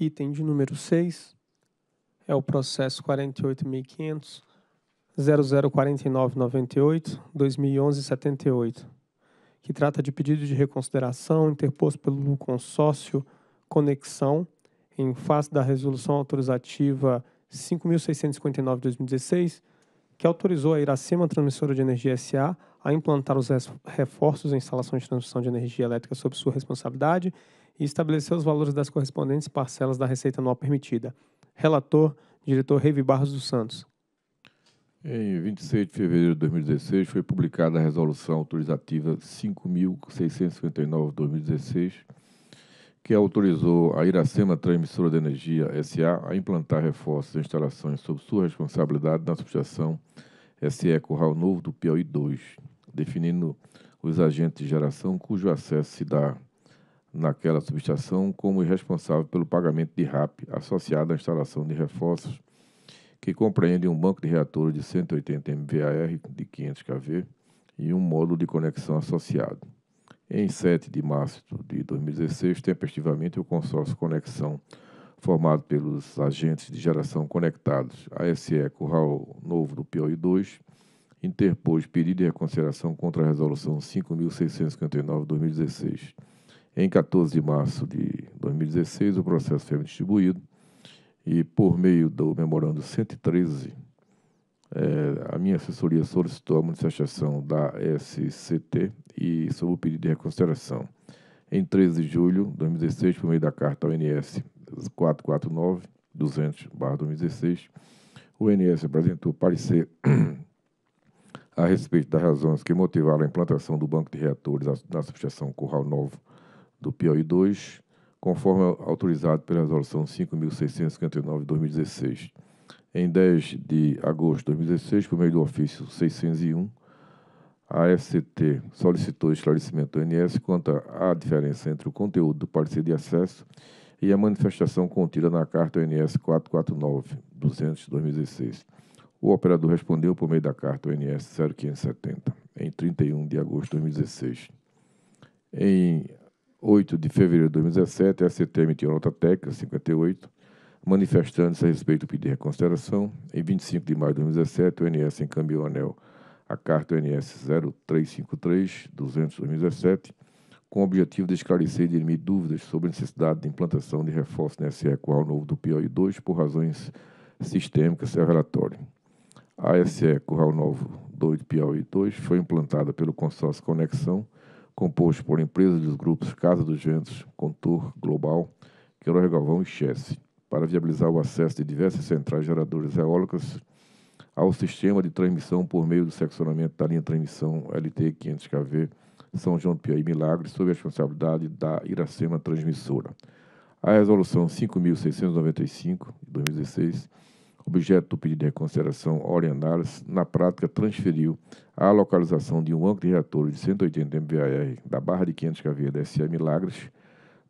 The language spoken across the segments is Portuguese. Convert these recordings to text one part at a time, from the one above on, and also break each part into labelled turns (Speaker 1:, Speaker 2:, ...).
Speaker 1: Item de número 6 é o processo 48.500.0049.98.2011.78, 2011 78, que trata de pedido de reconsideração interposto pelo consórcio Conexão em face da resolução autorizativa 5659/2016, que autorizou a Iracema Transmissora de Energia SA a implantar os reforços em instalações de transmissão de energia elétrica sob sua responsabilidade e estabelecer os valores das correspondentes parcelas da receita anual permitida. Relator, diretor Revi Barros dos Santos.
Speaker 2: Em 26 de fevereiro de 2016 foi publicada a Resolução Autorizativa 5.659-2016, que autorizou a Iracema Transmissora de Energia SA a implantar reforços e instalações sob sua responsabilidade na subestação SE Corral Novo do Piauí 2, definindo os agentes de geração cujo acesso se dá naquela subestação como responsável pelo pagamento de RAP associado à instalação de reforços que compreendem um banco de reatores de 180 MVAR de 500 kV e um módulo de conexão associado. Em 7 de março de 2016, tempestivamente, o consórcio Conexão, formado pelos agentes de geração conectados ASE Curral Novo do Piauí 2, interpôs pedido de reconsideração contra a Resolução 5.659-2016 em 14 de março de 2016, o processo foi distribuído e, por meio do memorando 113, é, a minha assessoria solicitou a manifestação da SCT e sob o pedido de reconsideração. Em 13 de julho de 2016, por meio da carta ONS 449-200-2016, o ONS apresentou parecer a respeito das razões que motivaram a implantação do banco de reatores na subestação Curral Novo do Piauí 2, conforme autorizado pela Resolução 5.659 de 2016. Em 10 de agosto de 2016, por meio do ofício 601, a FCT solicitou esclarecimento do ONS quanto à diferença entre o conteúdo do parecer de acesso e a manifestação contida na carta ONS 449-200-2016. O operador respondeu por meio da carta ONS 0570, em 31 de agosto de 2016. Em 8 de fevereiro de 2017, a CTM emitiu nota técnica 58, manifestando-se a respeito do pedido de reconsideração. Em 25 de maio de 2017, o ONS encaminhou anel a carta ONS 0353-200-2017, com o objetivo de esclarecer e dirimir dúvidas sobre a necessidade de implantação de reforço na SE qual novo do POI 2 por razões sistêmicas seu é relatório. A SE Curral Novo 2 Piauí 2 foi implantada pelo consórcio Conexão composto por empresas dos grupos Casa dos Ventos, Contour, Global, Queiroz Galvão e Chesse, para viabilizar o acesso de diversas centrais geradoras eólicas ao sistema de transmissão por meio do seccionamento da linha transmissão LT 500kV São João do Piauí Milagre, sob a responsabilidade da Iracema Transmissora. A resolução 5.695 de 2016 objeto do pedido de reconsideração orientários, na prática transferiu a localização de um banco de reatores de 180 MVAR da Barra de 500 kV da SE Milagres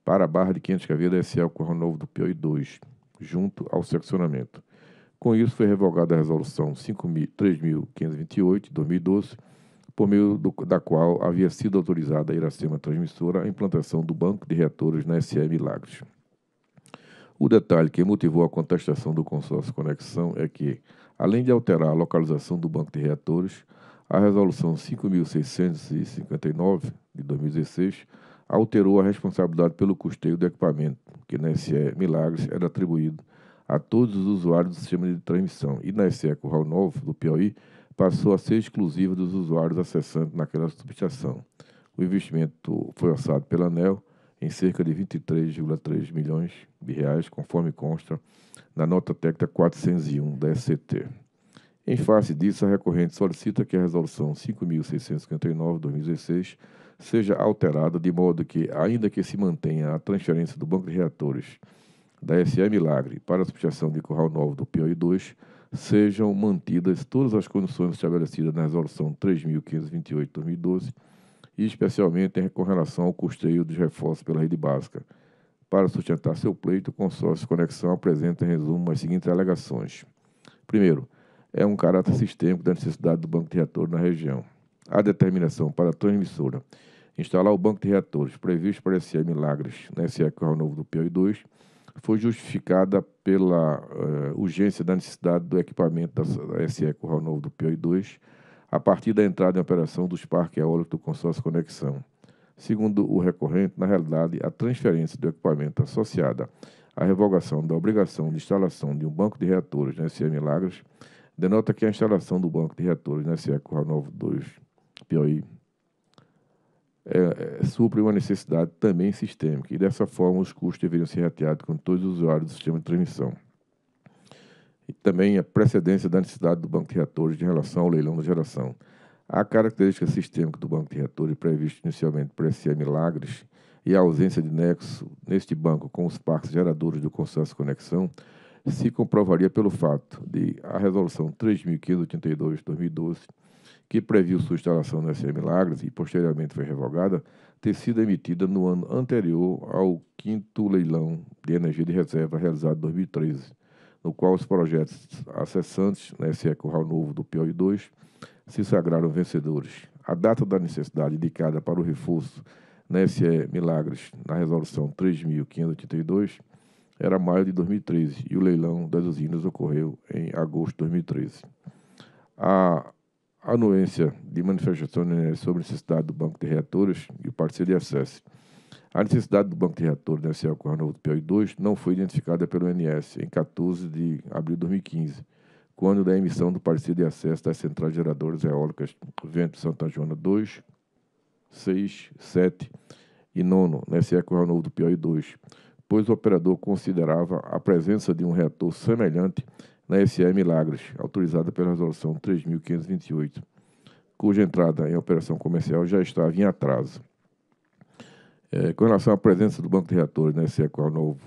Speaker 2: para a Barra de 500 kV da SE Corral Novo do POI 2, junto ao seccionamento. Com isso, foi revogada a Resolução 3.528, 2012, por meio do, da qual havia sido autorizada a Iracema Transmissora a implantação do banco de reatores na SE Milagres. O detalhe que motivou a contestação do consórcio Conexão é que, além de alterar a localização do banco de reatores, a Resolução 5.659 de 2016 alterou a responsabilidade pelo custeio do equipamento, que na SE Milagres era atribuído a todos os usuários do sistema de transmissão, e na SE Curral Novo, do Piauí, passou a ser exclusiva dos usuários acessantes naquela substituição. O investimento foi orçado pela ANEL em cerca de 23,3 milhões de reais, conforme consta na nota técnica 401 da SCT. Em face disso, a recorrente solicita que a resolução 5.659/2016 seja alterada de modo que, ainda que se mantenha a transferência do banco de reatores da SE Milagre para a substituição de Curral Novo do POI 2, sejam mantidas todas as condições estabelecidas na resolução 3.528/2012 e especialmente com relação ao custeio dos reforços pela rede básica. Para sustentar seu pleito, o consórcio Conexão apresenta em resumo as seguintes alegações. Primeiro, é um caráter sistêmico da necessidade do banco de reatores na região. A determinação para a transmissora instalar o banco de reatores previsto para SE Milagres na né, SE Carro Novo do Piauí 2 foi justificada pela uh, urgência da necessidade do equipamento da SE Corral Novo do Piauí 2 a partir da entrada em operação dos parques eólicos do consórcio Conexão. Segundo o recorrente, na realidade, a transferência do equipamento associada à revogação da obrigação de instalação de um banco de reatores na SE Milagres denota que a instalação do banco de reatores na SE Corral Novo 2 Piauí é, é, supre uma necessidade também sistêmica e dessa forma os custos deveriam ser rateados com todos os usuários do sistema de transmissão e também a precedência da necessidade do banco de reatores de relação ao leilão da geração. A característica sistêmica do banco de reatores previsto inicialmente por SE Milagres e a ausência de nexo neste banco com os parques geradores do consórcio Conexão se comprovaria pelo fato de a resolução 3.582-2012, que previu sua instalação no SE Milagres e posteriormente foi revogada, ter sido emitida no ano anterior ao quinto leilão de energia de reserva realizado em 2013 no qual os projetos acessantes, né, se é Curral Novo do Piauí 2, se sagraram vencedores. A data da necessidade indicada para o reforço na né, SE é Milagres, na resolução 3.582, era maio de 2013 e o leilão das usinas ocorreu em agosto de 2013. A anuência de manifestações sobre necessidade do Banco de Reatores e o parceiro de acesso a necessidade do banco de reator da SEL com do Piauí 2 não foi identificada pelo INS em 14 de abril de 2015, quando da emissão do parecer de acesso das centrais geradoras eólicas Vento Santa Joana 2, 6, 7 e 9 na SEL com do Piauí 2, pois o operador considerava a presença de um reator semelhante na SE Milagres, autorizada pela Resolução 3.528, cuja entrada em operação comercial já estava em atraso. É, com relação à presença do banco de reatores na SECOL novo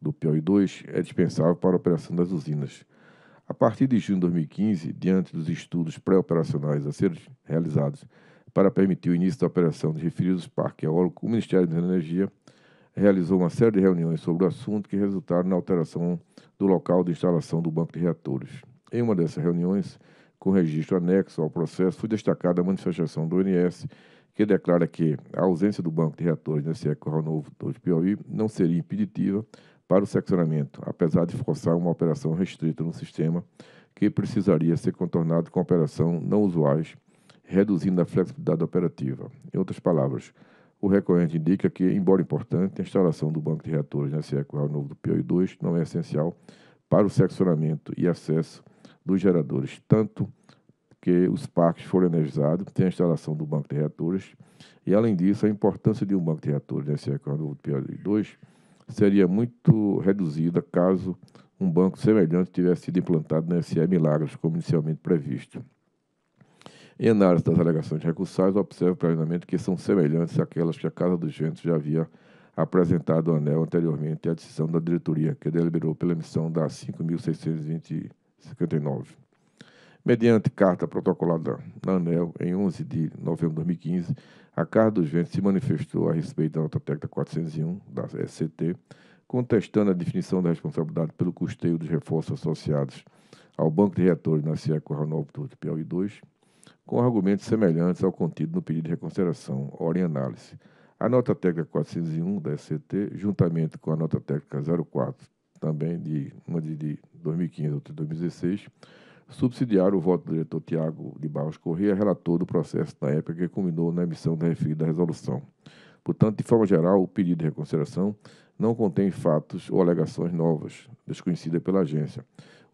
Speaker 2: do Piauí 2, é dispensável para a operação das usinas. A partir de junho de 2015, diante dos estudos pré-operacionais a serem realizados para permitir o início da operação dos referidos parques eólicos, o Ministério da Energia realizou uma série de reuniões sobre o assunto que resultaram na alteração do local de instalação do banco de reatores. Em uma dessas reuniões, com registro anexo ao processo, foi destacada a manifestação do ONS que declara que a ausência do banco de reatores na nesse Corral Novo 2 Piauí não seria impeditiva para o seccionamento, apesar de forçar uma operação restrita no sistema que precisaria ser contornado com operação não usuais, reduzindo a flexibilidade operativa. Em outras palavras, o recorrente indica que, embora importante, a instalação do banco de reatores na nesse Corral Novo do Piauí 2 não é essencial para o seccionamento e acesso dos geradores, tanto que os parques foram energizados, tem a instalação do banco de reatores, e além disso, a importância de um banco de reatores nesse né, economia do Piauí 2 seria muito reduzida caso um banco semelhante tivesse sido implantado na SE Milagres, como inicialmente previsto. Em análise das alegações recursais, observo previamente que são semelhantes àquelas que a Casa dos Ventos já havia apresentado ao ANEL anteriormente à decisão da diretoria, que deliberou pela emissão da 5.629. Mediante carta protocolada na ANEL em 11 de novembro de 2015, a Casa dos Ventos se manifestou a respeito da nota técnica 401 da SCT, contestando a definição da responsabilidade pelo custeio dos reforços associados ao Banco de Reatores na SEA Coronópolis do Piauí 2, com argumentos semelhantes ao contido no pedido de reconsideração, hora em análise. A nota técnica 401 da SCT, juntamente com a nota técnica 04, também de uma de 2015 ou de 2016, subsidiar o voto do diretor Tiago de Barros Corrêa, relator do processo da época que culminou na emissão da referida resolução. Portanto, de forma geral, o pedido de reconsideração não contém fatos ou alegações novas, desconhecidas pela agência.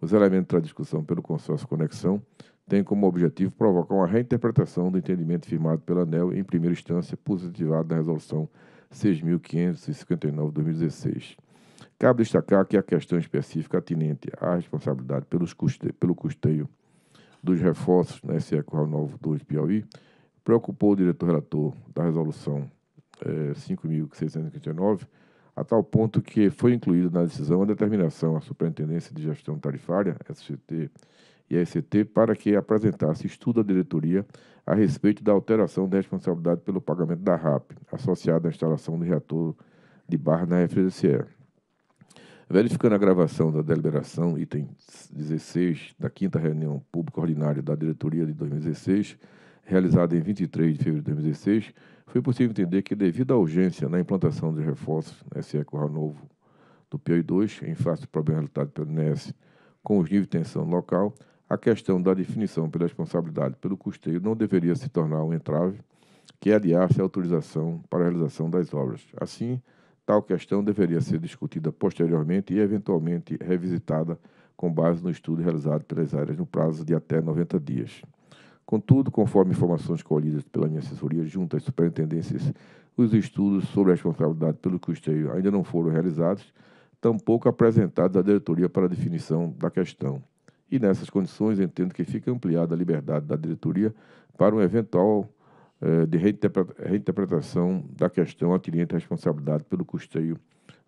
Speaker 2: Os elementos da discussão pelo consórcio Conexão têm como objetivo provocar uma reinterpretação do entendimento firmado pela ANEL em primeira instância, positivado na resolução 6.559-2016. Cabe destacar que a questão específica atinente à responsabilidade pelos custe, pelo custeio dos reforços na né, SE Corral é Novo 2 Piauí preocupou o diretor-relator da resolução é, eh, 5.659, a tal ponto que foi incluída na decisão a determinação à Superintendência de Gestão Tarifária, (SCT) e a ECT para que apresentasse estudo à diretoria a respeito da alteração da responsabilidade pelo pagamento da RAP, associada à instalação do reator de barra na FGCE. Verificando a gravação da deliberação, item 16, da quinta reunião pública ordinária da diretoria de 2016, realizada em 23 de fevereiro de 2016, foi possível entender que, devido à urgência na implantação de reforços SE Corral Novo do PI2, em face do problema relatado pelo INES com os níveis de tensão local, a questão da definição pela responsabilidade pelo custeio não deveria se tornar um entrave que adiasse a autorização para a realização das obras. Assim, Tal questão deveria ser discutida posteriormente e, eventualmente, revisitada com base no estudo realizado pelas áreas no prazo de até 90 dias. Contudo, conforme informações colhidas pela minha assessoria junto às superintendências, os estudos sobre a responsabilidade pelo custeio ainda não foram realizados, tampouco apresentados à diretoria para definição da questão. E nessas condições, entendo que fica ampliada a liberdade da diretoria para um eventual eh, de reinterpretação da questão atinente à responsabilidade pelo custeio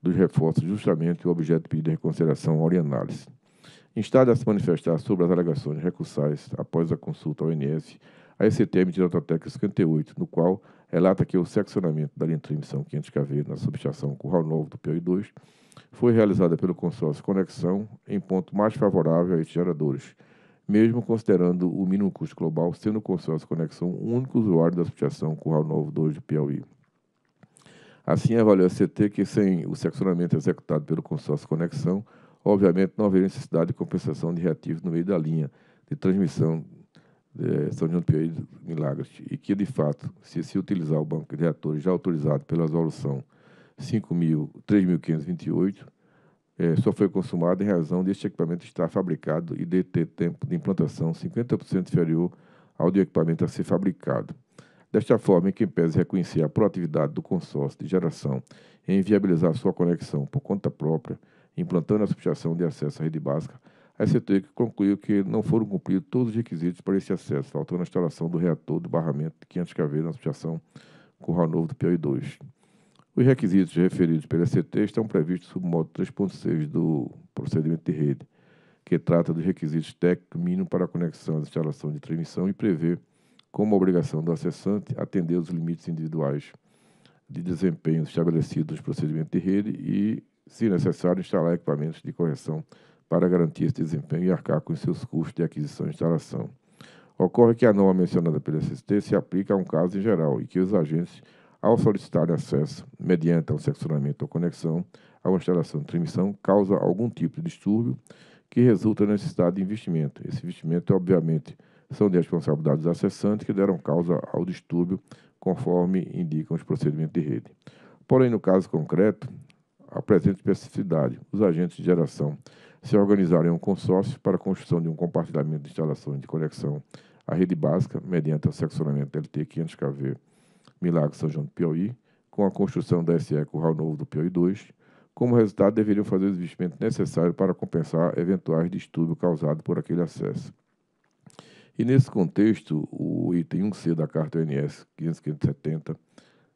Speaker 2: dos reforços, justamente o objeto pedido de reconsideração à análise. Instada a se manifestar sobre as alegações recursais após a consulta ao INS, a ECT emitiu nota técnica 58, no qual relata que o seccionamento da linha de transmissão 500 kV na subestação Curral Novo do POI 2 foi realizada pelo consórcio Conexão em ponto mais favorável a esses geradores, mesmo considerando o mínimo custo global, sendo o consórcio Conexão o único usuário da associação Curral Novo 2 de Piauí. Assim, avaliou a CT que, sem o seccionamento executado pelo consórcio Conexão, obviamente não haveria necessidade de compensação de reativos no meio da linha de transmissão de eh, São João de Piauí Milagres, e que, de fato, se se utilizar o banco de reatores já autorizado pela resolução 3.528, é, só foi consumado em razão deste equipamento estar fabricado e de ter tempo de implantação 50% inferior ao do equipamento a ser fabricado. Desta forma, em que pese reconhecer a proatividade do consórcio de geração em viabilizar sua conexão por conta própria, implantando a substituição de acesso à rede básica, a STEC concluiu que não foram cumpridos todos os requisitos para esse acesso, faltando a instalação do reator do barramento de 500 kV na com o Novo do Piauí 2. Os requisitos referidos pela CT estão previstos no módulo 3.6 do procedimento de rede, que trata dos requisitos técnicos mínimos para a conexão às instalações de transmissão e prevê como obrigação do acessante atender os limites individuais de desempenho estabelecidos nos procedimentos de rede e, se necessário, instalar equipamentos de correção para garantir esse desempenho e arcar com os seus custos de aquisição e instalação. Ocorre que a norma mencionada pela SST se aplica a um caso em geral e que os agentes ao solicitar acesso mediante seccionamento ou conexão a uma instalação de transmissão, causa algum tipo de distúrbio que resulta na necessidade de investimento. Esse investimento, obviamente, são de responsabilidade dos acessantes que deram causa ao distúrbio, conforme indicam os procedimentos de rede. Porém, no caso concreto, apresenta especificidade. Os agentes de geração se organizarem em um consórcio para a construção de um compartilhamento de instalações de conexão à rede básica, mediante o seccionamento LT 500 kV Milagre São João do Piauí, com a construção da SE Curral Novo do Piauí 2, como resultado deveriam fazer os investimentos necessários para compensar eventuais distúrbios causados por aquele acesso. E nesse contexto, o item 1C da Carta ONS 570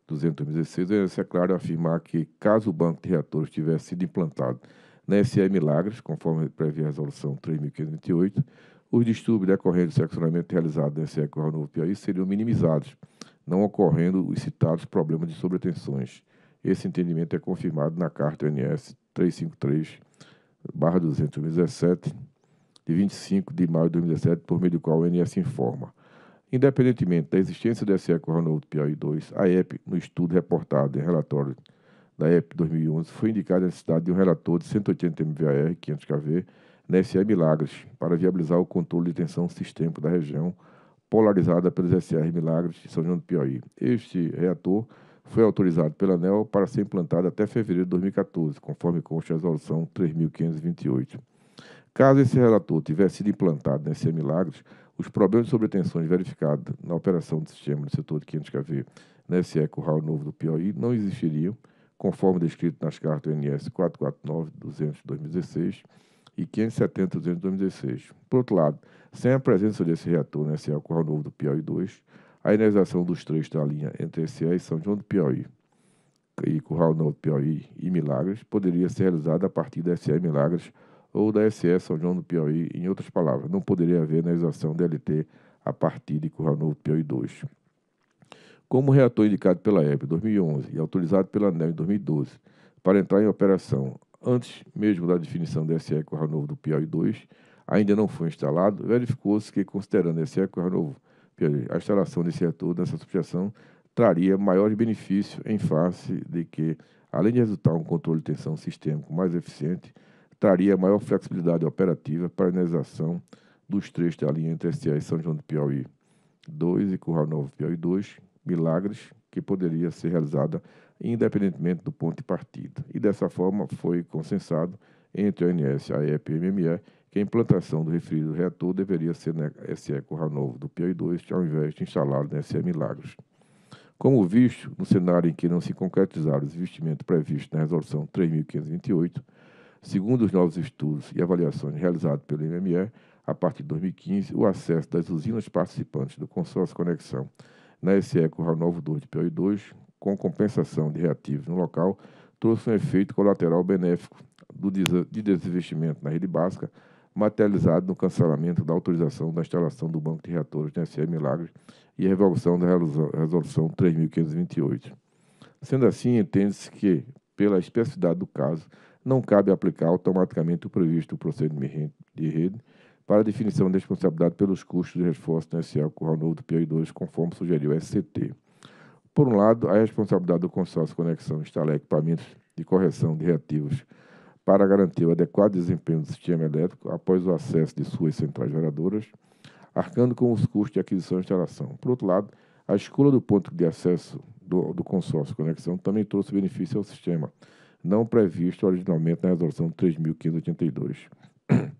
Speaker 2: 216 é claro afirmar que, caso o banco de reatores tivesse sido implantado na SE Milagres, conforme prevê a resolução 3.528, os distúrbios decorrentes do seccionamento realizado na SE Corral Novo Piauí seriam minimizados, não ocorrendo os citados problemas de sobretensões. Esse entendimento é confirmado na Carta NS 353-217, de 25 de maio de 2017, por meio do qual o NS informa. Independentemente da existência do SE Coronavírus Piauí 2, a EP, no estudo reportado em relatório da EP 2011, foi indicada a necessidade de um relator de 180 MVAR 500 kV na SE Milagres, para viabilizar o controle de tensão sistêmico da região, polarizada pelos SR Milagres de São João do Piauí. Este reator foi autorizado pela ANEL para ser implantado até fevereiro de 2014, conforme consta a resolução 3.528. Caso esse relator tivesse sido implantado nesse Milagres, os problemas de sobretensões verificados na operação do sistema no setor de 500 kV na SE Curral Novo do Piauí não existiriam, conforme descrito nas cartas NS 449 200 2016 e 570 de 2016. Por outro lado, sem a presença desse reator na SE Corral Novo do Piauí 2, a iniciação dos três da linha entre SE e São João do Piauí e Curral Novo do Piauí e Milagres poderia ser realizada a partir da SE Milagres ou da SE São João do Piauí, em outras palavras, não poderia haver iniciação DLT a partir de Curral Novo do Piauí 2. Como o reator indicado pela EP em 2011 e autorizado pela ANEL em 2012 para entrar em operação Antes mesmo da definição do SE Corral Novo do Piauí 2, ainda não foi instalado, verificou-se que, considerando o SE Corral Novo Piauí, a instalação desse ator nessa subjeção traria maiores benefícios em face de que, além de resultar um controle de tensão sistêmico mais eficiente, traria maior flexibilidade operativa para a analisação dos trechos da linha entre SE e São João do Piauí 2 e Curral Novo Piauí 2, Milagres, que poderia ser realizada independentemente do ponto de partida. E dessa forma foi consensado entre a ONS, a EP e a MME que a implantação do referido reator deveria ser na SE Corral Novo do Piauí 2, ao invés de instalado na SE Milagros. Como visto, no cenário em que não se concretizaram os investimentos previstos na Resolução 3.528, segundo os novos estudos e avaliações realizados pelo MME, a partir de 2015, o acesso das usinas participantes do consórcio Conexão na SE Corral Novo 2 de Piauí 2 com compensação de reativos no local, trouxe um efeito colateral benéfico do de desinvestimento na rede básica, materializado no cancelamento da autorização da instalação do banco de reatores de SE Milagres e a revogação da resolução 3.528. Sendo assim, entende-se que, pela especificidade do caso, não cabe aplicar automaticamente o previsto procedimento de rede para definição de responsabilidade pelos custos de reforço do SE ao Curral Novo do PI2, conforme sugeriu o SCT. Por um lado, a responsabilidade do consórcio Conexão instalar equipamentos de correção de reativos para garantir o adequado desempenho do sistema elétrico após o acesso de suas centrais geradoras, arcando com os custos de aquisição e instalação. Por outro lado, a escolha do ponto de acesso do, do consórcio Conexão também trouxe benefício ao sistema, não previsto originalmente na Resolução 3.582,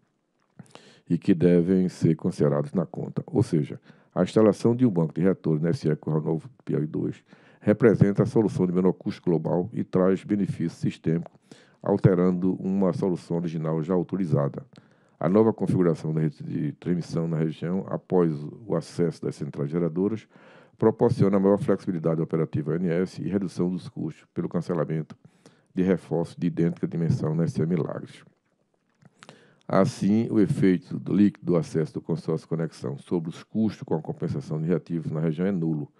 Speaker 2: e que devem ser considerados na conta. Ou seja, a instalação de um banco de reatores na SE Novo Piauí 2 representa a solução de menor custo global e traz benefício sistêmico, alterando uma solução original já autorizada. A nova configuração da rede de transmissão na região, após o acesso das centrais geradoras, proporciona maior flexibilidade operativa ANS e redução dos custos pelo cancelamento de reforço de idêntica dimensão na Milagres. Assim, o efeito do líquido do acesso do consórcio conexão sobre os custos com a compensação de reativos na região é nulo,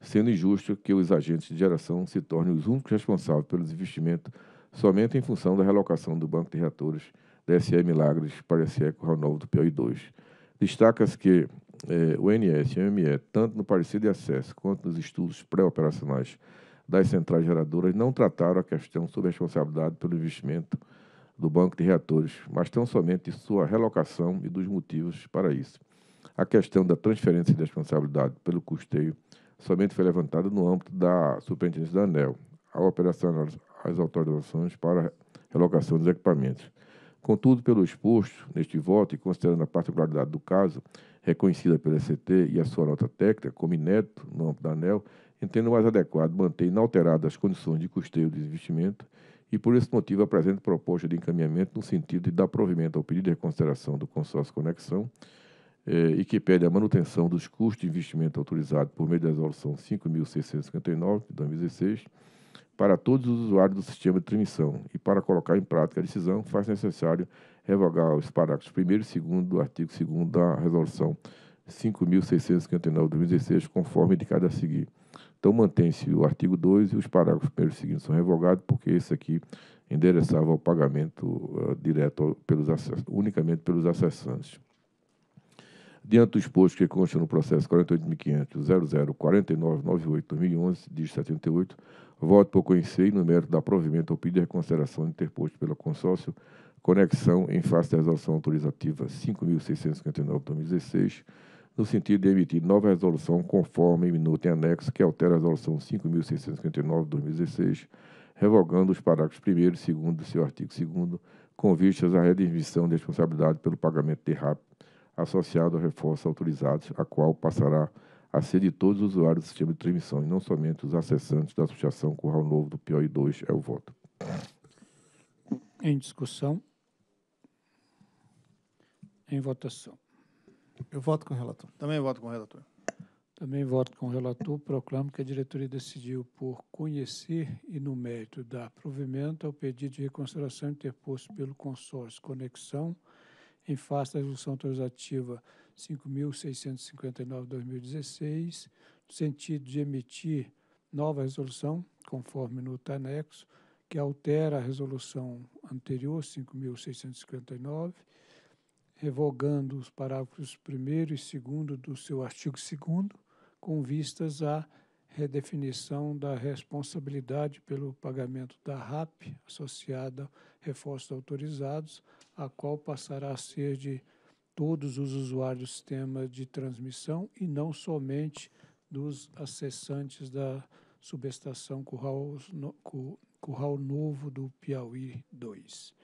Speaker 2: sendo injusto que os agentes de geração se tornem os únicos responsáveis pelos investimentos somente em função da relocação do banco de reatores da SE Milagres para a SE Corral Novo do Piauí 2. Destaca-se que eh, o NS e o ME, tanto no parecer de acesso quanto nos estudos pré-operacionais das centrais geradoras, não trataram a questão sobre a responsabilidade pelo investimento do Banco de Reatores, mas tão somente sua relocação e dos motivos para isso. A questão da transferência de responsabilidade pelo custeio somente foi levantada no âmbito da Superintendência da ANEL, ao operacional as autorizações para relocação dos equipamentos. Contudo, pelo exposto neste voto e considerando a particularidade do caso, reconhecida pela ECT e a sua nota técnica como inédito no âmbito da ANEL, entendo mais adequado manter inalteradas as condições de custeio do investimento e por esse motivo apresento proposta de encaminhamento no sentido de dar provimento ao pedido de reconsideração do consórcio Conexão eh, e que pede a manutenção dos custos de investimento autorizados por meio da resolução 5.659 de 2016 para todos os usuários do sistema de transmissão e para colocar em prática a decisão faz necessário revogar os parágrafos 1 e 2 do artigo 2 da resolução 5.659 de 2016 conforme indicado a seguir. Então mantém-se o artigo 2 e os parágrafos e 2 são revogados, porque esse aqui endereçava o pagamento uh, direto pelos unicamente pelos acessantes. Diante do exposto que consta no processo 48.500.00.4998.2011, 2011 78, voto por conhecer e no mérito da provimento ao pedido de reconsideração interposto pelo consórcio, conexão em face da resolução autorizativa 5.659-2016, no sentido de emitir nova resolução conforme minuto em anexo que altera a resolução 5.659-2016, revogando os parágrafos 1 e 2 do seu artigo 2 com vistas à redemissão de responsabilidade pelo pagamento de RAP associado ao reforço autorizado, a qual passará a ser de todos os usuários do sistema de transmissão e não somente os acessantes da Associação Curral Novo do Piauí 2. É o voto.
Speaker 1: Em discussão. Em votação. Eu voto com o relator. Também voto com o relator. Também voto com o relator. Proclamo que a diretoria decidiu por conhecer e, no mérito, dar provimento ao pedido de reconsideração interposto pelo consórcio Conexão em face da resolução autorizativa 5.659-2016, no sentido de emitir nova resolução, conforme no anexo, que altera a resolução anterior, 5.659, revogando os parágrafos 1 e 2 do seu artigo 2, com vistas à redefinição da responsabilidade pelo pagamento da RAP associada a reforços autorizados, a qual passará a ser de todos os usuários do sistema de transmissão e não somente dos acessantes da subestação Curral, Curral Novo do Piauí 2.